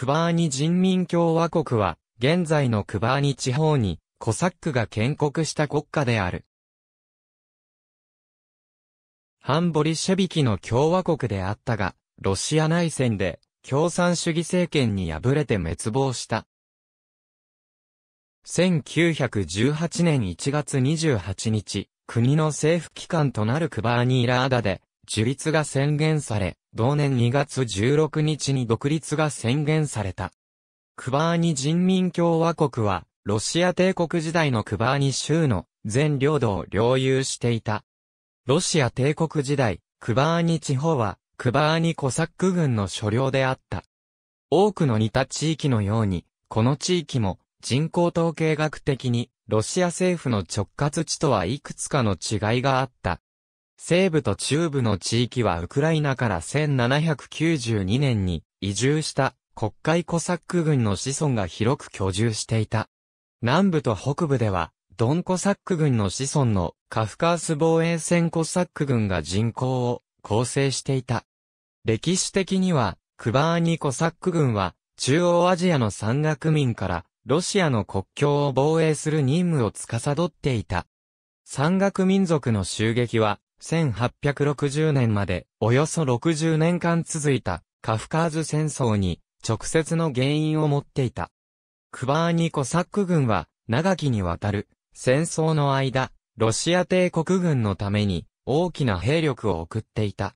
クバーニ人民共和国は、現在のクバーニ地方に、コサックが建国した国家である。ハンボリシェビキの共和国であったが、ロシア内戦で、共産主義政権に敗れて滅亡した。1918年1月28日、国の政府機関となるクバーニーラーダで、樹立が宣言され、同年2月16日に独立が宣言された。クバーニ人民共和国は、ロシア帝国時代のクバーニ州の全領土を領有していた。ロシア帝国時代、クバーニ地方は、クバーニコサック軍の所領であった。多くの似た地域のように、この地域も人口統計学的にロシア政府の直轄地とはいくつかの違いがあった。西部と中部の地域はウクライナから1792年に移住した国会コサック軍の子孫が広く居住していた。南部と北部では、ドンコサック軍の子孫のカフカース防衛戦コサック軍が人口を構成していた。歴史的には、クバーニコサック軍は中央アジアの山岳民からロシアの国境を防衛する任務を司っていた。山岳民族の襲撃は1860年までおよそ60年間続いたカフカーズ戦争に直接の原因を持っていた。クバーニコサック軍は長きにわたる戦争の間、ロシア帝国軍のために大きな兵力を送っていた。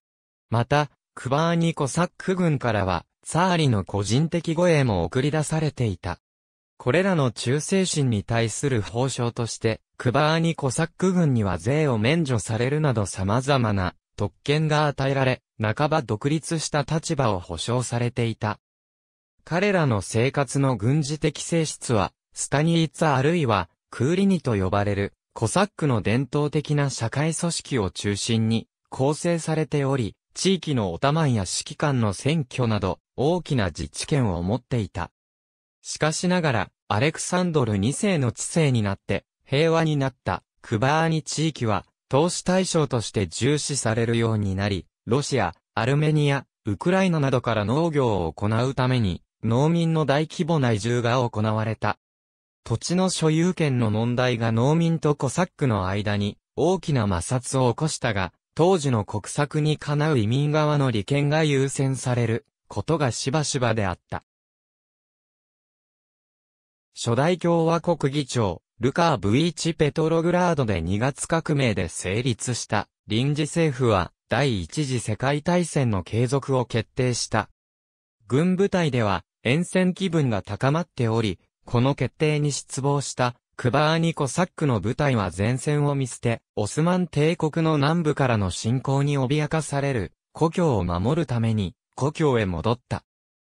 また、クバーニコサック軍からは、サーリの個人的護衛も送り出されていた。これらの忠誠心に対する報奨として、クバーニコサック軍には税を免除されるなど様々な特権が与えられ、半ば独立した立場を保障されていた。彼らの生活の軍事的性質は、スタニーツあるいは、クーリニと呼ばれる、コサックの伝統的な社会組織を中心に、構成されており、地域のオタマンや指揮官の選挙など、大きな自治権を持っていた。しかしながら、アレクサンドル2世の治世になって平和になったクバーニ地域は投資対象として重視されるようになり、ロシア、アルメニア、ウクライナなどから農業を行うために農民の大規模な移住が行われた。土地の所有権の問題が農民とコサックの間に大きな摩擦を起こしたが、当時の国策にかなう移民側の利権が優先されることがしばしばであった。初代共和国議長、ルカー・ブイチ・ペトログラードで2月革命で成立した臨時政府は第一次世界大戦の継続を決定した。軍部隊では沿線気分が高まっており、この決定に失望したクバーニコサックの部隊は前線を見捨て、オスマン帝国の南部からの侵攻に脅かされる、故郷を守るために、故郷へ戻った。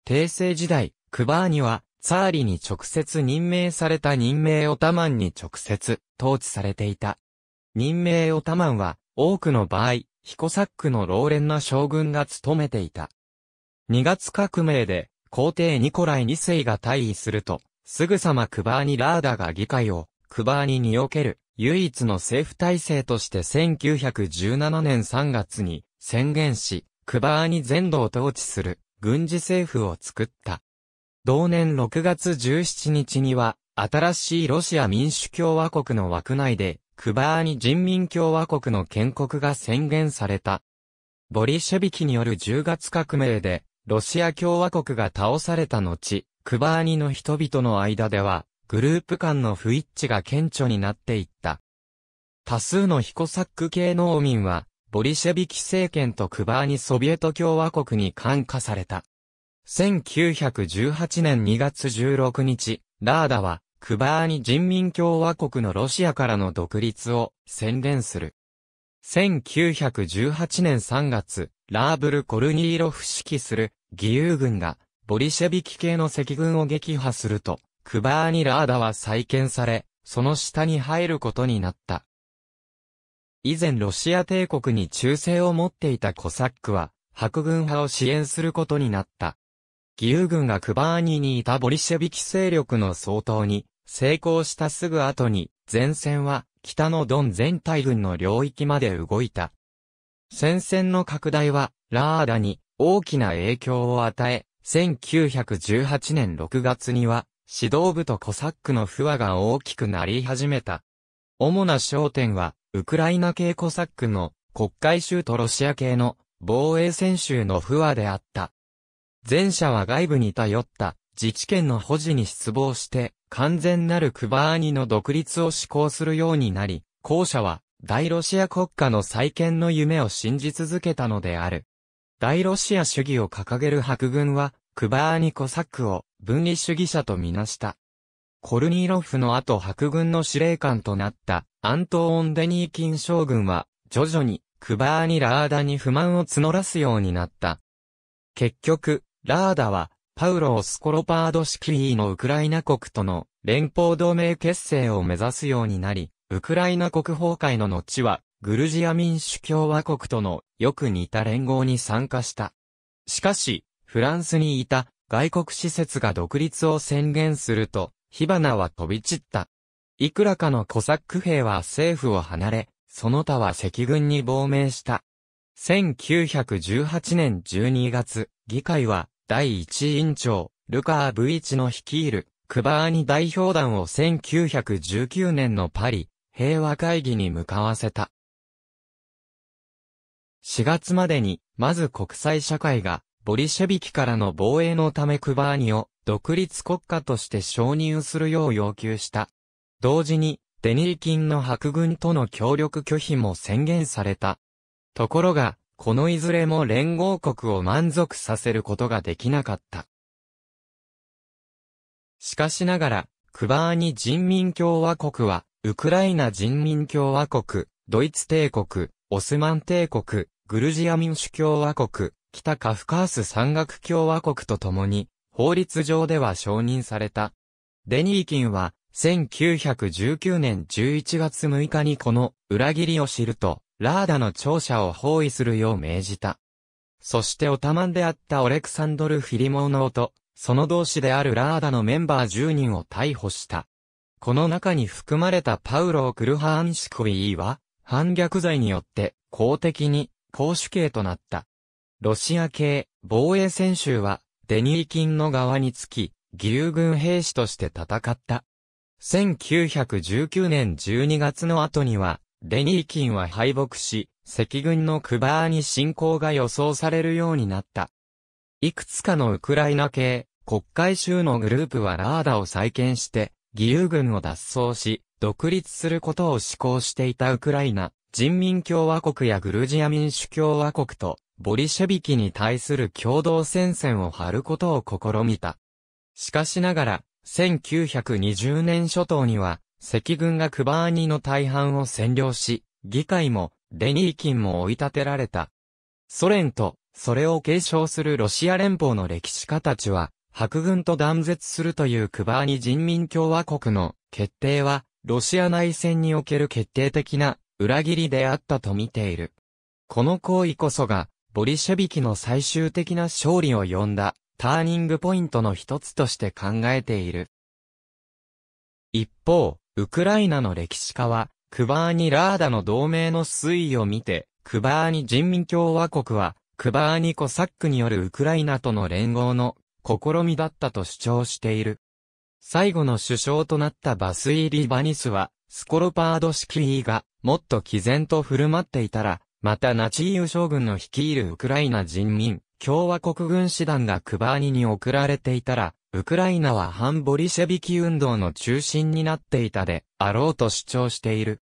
帝政時代、クバーニは、サーリに直接任命された任命オタマンに直接統治されていた。任命オタマンは多くの場合、ヒコサックの老練な将軍が務めていた。2月革命で皇帝ニコライ2世が退位すると、すぐさまクバーニラーダが議会をクバーニにおける唯一の政府体制として1917年3月に宣言し、クバーニ全土を統治する軍事政府を作った。同年6月17日には、新しいロシア民主共和国の枠内で、クバーニ人民共和国の建国が宣言された。ボリシェビキによる10月革命で、ロシア共和国が倒された後、クバーニの人々の間では、グループ間の不一致が顕著になっていった。多数のヒコサック系農民は、ボリシェビキ政権とクバーニソビエト共和国に感化された。1918年2月16日、ラーダは、クバーニ人民共和国のロシアからの独立を宣言する。1918年3月、ラーブル・コルニーロフ指揮する義勇軍が、ボリシェビキ系の赤軍を撃破すると、クバーニ・ラーダは再建され、その下に入ることになった。以前ロシア帝国に忠誠を持っていたコサックは、白軍派を支援することになった。義勇軍がクバーニにいたボリシェビキ勢力の総統に成功したすぐ後に前線は北のドン全体軍の領域まで動いた。戦線の拡大はラーダに大きな影響を与え、1918年6月には指導部とコサックの不和が大きくなり始めた。主な焦点は、ウクライナ系コサックの国会州とロシア系の防衛戦州の不和であった。前者は外部に頼った自治権の保持に失望して完全なるクバーニの独立を志向するようになり、後者は大ロシア国家の再建の夢を信じ続けたのである。大ロシア主義を掲げる白軍は、クバーニコサックを分離主義者とみなした。コルニーロフの後白軍の司令官となったアントーン・デニーキン将軍は、徐々にクバーニ・ラーダに不満を募らすようになった。結局、ラーダは、パウロをスコロパードシキーのウクライナ国との連邦同盟結成を目指すようになり、ウクライナ国崩壊の後は、グルジア民主共和国とのよく似た連合に参加した。しかし、フランスにいた外国施設が独立を宣言すると、火花は飛び散った。いくらかのコサック兵は政府を離れ、その他は赤軍に亡命した。1918年12月、議会は第一委員長、ルカー・ブイチの率いる、クバーニ代表団を1919年のパリ、平和会議に向かわせた。4月までに、まず国際社会が、ボリシェビキからの防衛のためクバーニを、独立国家として承認するよう要求した。同時に、デニリキンの白軍との協力拒否も宣言された。ところが、このいずれも連合国を満足させることができなかった。しかしながら、クバーニ人民共和国は、ウクライナ人民共和国、ドイツ帝国、オスマン帝国、グルジア民主共和国、北カフカース山岳共和国と共に、法律上では承認された。デニーキンは、1919年11月6日にこの裏切りを知ると、ラーダの庁舎を包囲するよう命じた。そしてオタマンであったオレクサンドル・フィリモーノと、その同志であるラーダのメンバー10人を逮捕した。この中に含まれたパウロ・クルハーンシコィーは、反逆罪によって公的に公主刑となった。ロシア系防衛戦州はデニーキンの側につき、義勇軍兵士として戦った。1919年12月の後には、レニーキンは敗北し、赤軍のクバーに侵攻が予想されるようになった。いくつかのウクライナ系、国会州のグループはラーダを再建して、義勇軍を脱走し、独立することを志向していたウクライナ、人民共和国やグルジア民主共和国と、ボリシェビキに対する共同戦線を張ることを試みた。しかしながら、1920年初頭には、赤軍がクバーニの大半を占領し、議会も、デニーキンも追い立てられた。ソ連と、それを継承するロシア連邦の歴史家たちは、白軍と断絶するというクバーニ人民共和国の決定は、ロシア内戦における決定的な裏切りであったと見ている。この行為こそが、ボリシェビキの最終的な勝利を呼んだ、ターニングポイントの一つとして考えている。一方、ウクライナの歴史家は、クバーニ・ラーダの同盟の推移を見て、クバーニ人民共和国は、クバーニ・コサックによるウクライナとの連合の試みだったと主張している。最後の首相となったバスイリ・バニスは、スコロパード・シキーが、もっと毅然と振る舞っていたら、またナチーユ将軍の率いるウクライナ人民、共和国軍師団がクバーニに送られていたら、ウクライナは反ボリシェビキ運動の中心になっていたであろうと主張している。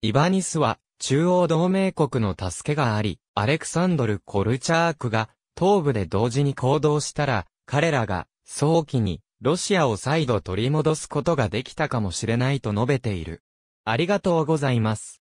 イバニスは中央同盟国の助けがあり、アレクサンドル・コルチャークが東部で同時に行動したら、彼らが早期にロシアを再度取り戻すことができたかもしれないと述べている。ありがとうございます。